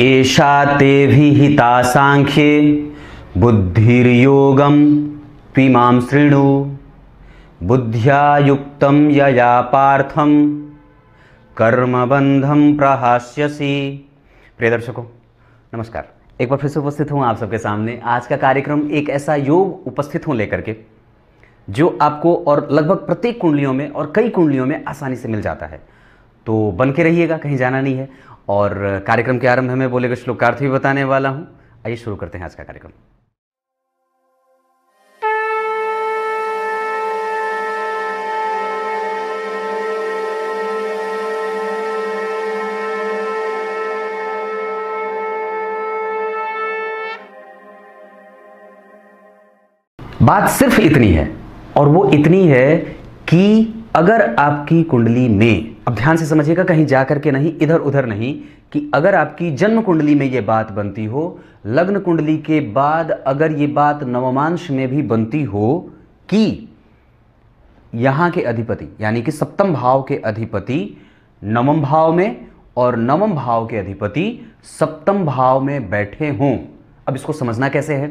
एषा तेभिहिता सांख्ये बुद्धिर्योगम त्विमां शृणु बुद्ध्या युक्तम यया पार्थम कर्मबंधम प्रहास्यसी प्रिय दर्शकों नमस्कार एक बार फिर से उपस्थित हूँ आप सबके सामने आज का कार्यक्रम एक ऐसा योग उपस्थित हूँ लेकर के जो आपको और लगभग प्रत्येक कुंडलियों में और कई कुंडलियों में आसानी से मिल जाता है तो बन के रहिएगा कहीं जाना नहीं है और कार्यक्रम के आरंभ में बोले श्लोकार्थ भी बताने वाला हूं आइए शुरू करते हैं आज का कार्यक्रम बात सिर्फ इतनी है और वो इतनी है कि अगर आपकी कुंडली में अब ध्यान से समझिएगा कहीं जा करके के नहीं इधर उधर नहीं कि अगर आपकी जन्म कुंडली में ये बात बनती हो लग्न कुंडली के बाद अगर ये बात नवमांश में भी बनती हो कि यहां के अधिपति यानी कि सप्तम भाव के अधिपति नवम भाव में और नवम भाव के अधिपति सप्तम भाव में बैठे हों अब इसको समझना कैसे है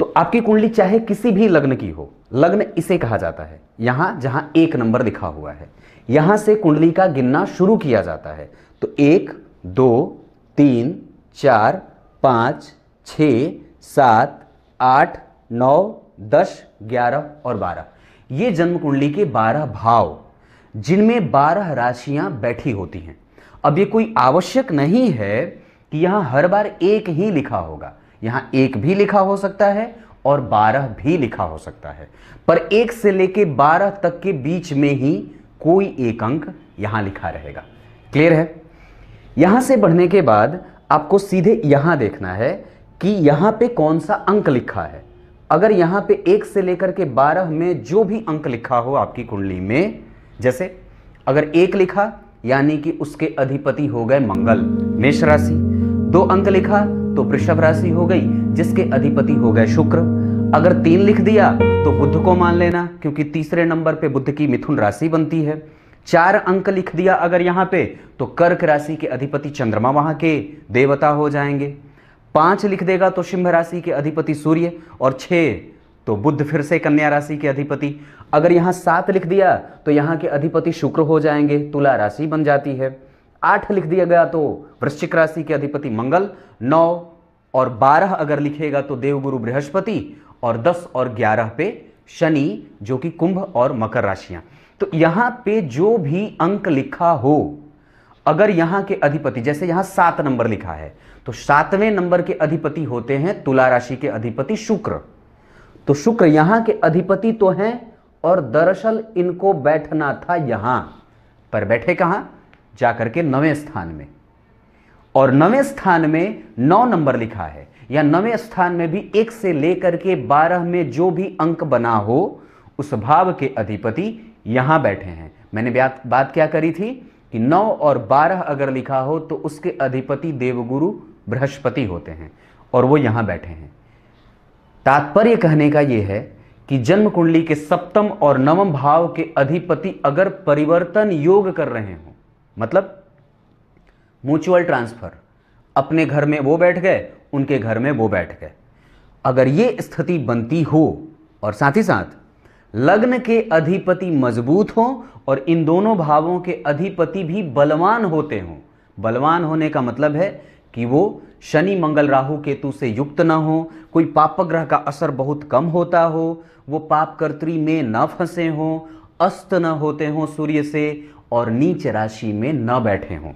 तो आपकी कुंडली चाहे किसी भी लग्न की हो लग्न इसे कहा जाता है यहां जहां एक नंबर लिखा हुआ है यहां से कुंडली का गिनना शुरू किया जाता है तो एक दो तीन चार पाँच छ सात आठ नौ दस ग्यारह और बारह ये जन्म कुंडली के बारह भाव जिनमें बारह राशियां बैठी होती हैं अब ये कोई आवश्यक नहीं है कि यहाँ हर बार एक ही लिखा होगा यहाँ एक भी लिखा हो सकता है और बारह भी लिखा हो सकता है पर एक से लेके बारह तक के बीच में ही कोई एक अंक यहां लिखा रहेगा क्लियर है यहां से बढ़ने के बाद आपको सीधे यहां देखना है कि यहां पे कौन सा अंक लिखा है अगर यहां पे एक से लेकर के बारह में जो भी अंक लिखा हो आपकी कुंडली में जैसे अगर एक लिखा यानी कि उसके अधिपति हो गए मंगल मेष राशि दो अंक लिखा तो वृषभ राशि हो गई जिसके अधिपति हो गए शुक्र अगर तीन लिख दिया तो बुद्ध को मान लेना क्योंकि तीसरे नंबर पे बुद्ध की मिथुन राशि बनती है चार अंक लिख दिया अगर यहां पे तो कर्क राशि के अधिपति चंद्रमा वहां के देवता हो जाएंगे पांच लिख देगा तो सिंह राशि के अधिपति सूर्य और छः तो बुद्ध फिर से कन्या राशि के अधिपति अगर यहां सात लिख दिया तो यहाँ के अधिपति शुक्र हो जाएंगे तुला राशि बन जाती है आठ लिख दिया गया तो वृश्चिक राशि के अधिपति मंगल नौ और बारह अगर लिखेगा तो देवगुरु बृहस्पति और दस और ग्यारह पे शनि जो कि कुंभ और मकर राशियां तो यहां पे जो भी अंक लिखा हो अगर यहां के अधिपति जैसे यहां सात नंबर लिखा है तो सातवें नंबर के अधिपति होते हैं तुला राशि के अधिपति शुक्र तो शुक्र यहां के अधिपति तो हैं और दरअसल इनको बैठना था यहां पर बैठे कहां जाकर के नवें स्थान में और नवें स्थान में नौ नंबर लिखा है या नवें स्थान में भी एक से लेकर के बारह में जो भी अंक बना हो उस भाव के अधिपति यहां बैठे हैं मैंने बात क्या करी थी कि नौ और बारह अगर लिखा हो तो उसके अधिपति देवगुरु बृहस्पति होते हैं और वो यहां बैठे हैं तात्पर्य कहने का यह है कि जन्म कुंडली के सप्तम और नवम भाव के अधिपति अगर परिवर्तन योग कर रहे हो मतलब म्यूचुअल ट्रांसफ़र अपने घर में वो बैठ गए उनके घर में वो बैठ गए अगर ये स्थिति बनती हो और साथ ही साथ लग्न के अधिपति मजबूत हो और इन दोनों भावों के अधिपति भी बलवान होते हो बलवान होने का मतलब है कि वो शनि मंगल राहु केतु से युक्त ना हो कोई पाप ग्रह का असर बहुत कम होता हो वो पाप में न फंसे हों अस्त न होते हों सूर्य से और नीच राशि में न बैठे हों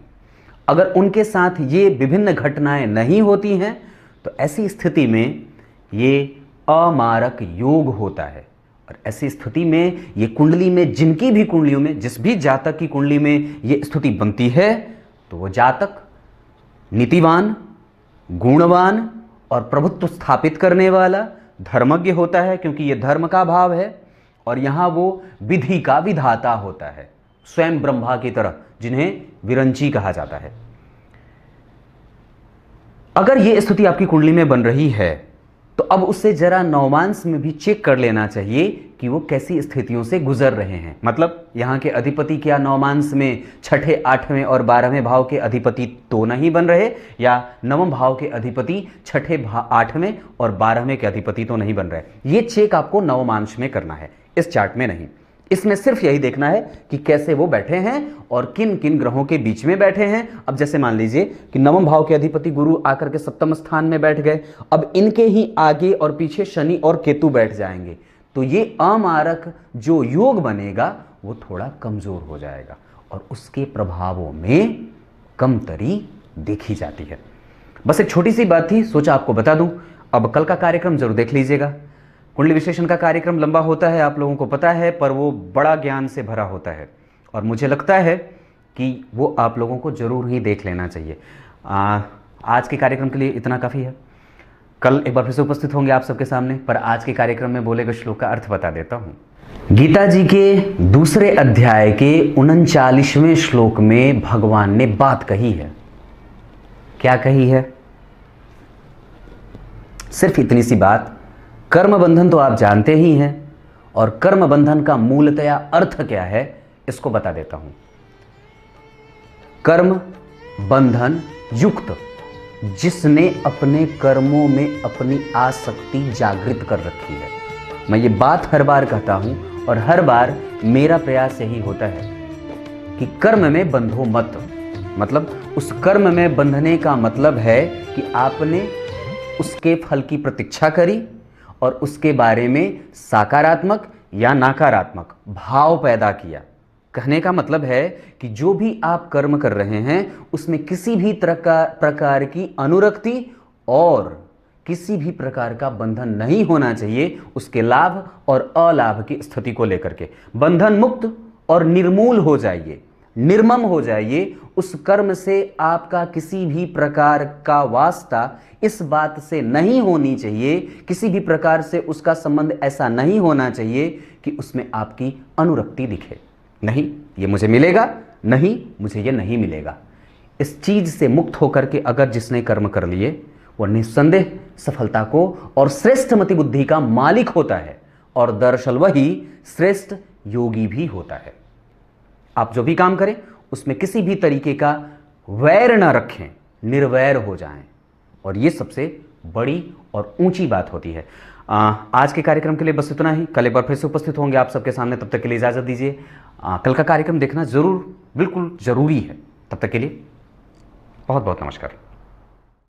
अगर उनके साथ ये विभिन्न घटनाएं नहीं होती हैं तो ऐसी स्थिति में ये अमारक योग होता है और ऐसी स्थिति में ये कुंडली में जिनकी भी कुंडलियों में जिस भी जातक की कुंडली में ये स्थिति बनती है तो वो जातक नीतिवान गुणवान और प्रभुत्व स्थापित करने वाला धर्मज्ञ होता है क्योंकि ये धर्म का भाव है और यहाँ वो विधि का विधाता होता है स्वयं ब्रह्मा की तरह जिन्हें विरंची कहा जाता है अगर यह स्थिति आपकी कुंडली में बन रही है तो अब उससे जरा नवमांस में भी चेक कर लेना चाहिए कि वो कैसी स्थितियों से गुजर रहे हैं मतलब यहां के अधिपति क्या नवमांस में छठे आठवें और बारहवें भाव के अधिपति तो नहीं बन रहे या नवम भाव के अधिपति छठे आठवें और बारहवें के अधिपति तो नहीं बन रहे ये चेक आपको नवमांश में करना है इस चार्ट में नहीं इसमें सिर्फ यही देखना है कि कैसे वो बैठे हैं और किन किन ग्रहों के बीच में बैठे हैं अब जैसे मान लीजिए कि नवम भाव के अधिपति गुरु आकर के सप्तम स्थान में बैठ गए अब इनके ही आगे और पीछे शनि और केतु बैठ जाएंगे तो ये अमारक जो योग बनेगा वो थोड़ा कमज़ोर हो जाएगा और उसके प्रभावों में कमतरी देखी जाती है बस एक छोटी सी बात थी सोचा आपको बता दूं अब कल का कार्यक्रम जरूर देख लीजिएगा कुंडली विश्लेषण का कार्यक्रम लंबा होता है आप लोगों को पता है पर वो बड़ा ज्ञान से भरा होता है और मुझे लगता है कि वो आप लोगों को ज़रूर ही देख लेना चाहिए आ, आज के कार्यक्रम के लिए इतना काफ़ी है कल एक बार फिर से उपस्थित होंगे आप सबके सामने पर आज के कार्यक्रम में बोले गए श्लोक का अर्थ बता देता हूँ गीता जी के दूसरे अध्याय के उनचालीसवें श्लोक में भगवान ने बात कही है क्या कही है सिर्फ इतनी सी बात कर्म बंधन तो आप जानते ही हैं और कर्म बंधन का मूलतया अर्थ क्या है इसको बता देता हूं कर्म बंधन युक्त जिसने अपने कर्मों में अपनी आसक्ति जागृत कर रखी है मैं ये बात हर बार कहता हूं और हर बार मेरा प्रयास यही होता है कि कर्म में बंधो मत मतलब उस कर्म में बंधने का मतलब है कि आपने उसके फल की प्रतीक्षा करी और उसके बारे में सकारात्मक या नकारात्मक भाव पैदा किया कहने का मतलब है कि जो भी आप कर्म कर रहे हैं उसमें किसी भी प्रकार की अनुरक्ति और किसी भी प्रकार का बंधन नहीं होना चाहिए उसके लाभ और अलाभ की स्थिति को लेकर के बंधन मुक्त और निर्मूल हो जाइए निर्मम हो जाइए उस कर्म से आपका किसी भी प्रकार का वास्ता इस बात से नहीं होनी चाहिए किसी भी प्रकार से उसका संबंध ऐसा नहीं होना चाहिए कि उसमें आपकी अनुरक्ति दिखे नहीं ये मुझे मिलेगा नहीं मुझे ये नहीं मिलेगा इस चीज़ से मुक्त होकर के अगर जिसने कर्म कर लिए वह निस्संदेह सफलता को और श्रेष्ठ मति बुद्धि का मालिक होता है और दरअसल वही श्रेष्ठ योगी भी होता है आप जो भी काम करें उसमें किसी भी तरीके का वैर ना रखें निर्वैर हो जाएं और ये सबसे बड़ी और ऊंची बात होती है आ, आज के कार्यक्रम के लिए बस इतना ही कल एक बार फिर से उपस्थित होंगे आप सबके सामने तब तक के लिए इजाज़त दीजिए कल का कार्यक्रम देखना ज़रूर बिल्कुल ज़रूरी है तब तक के लिए बहुत बहुत नमस्कार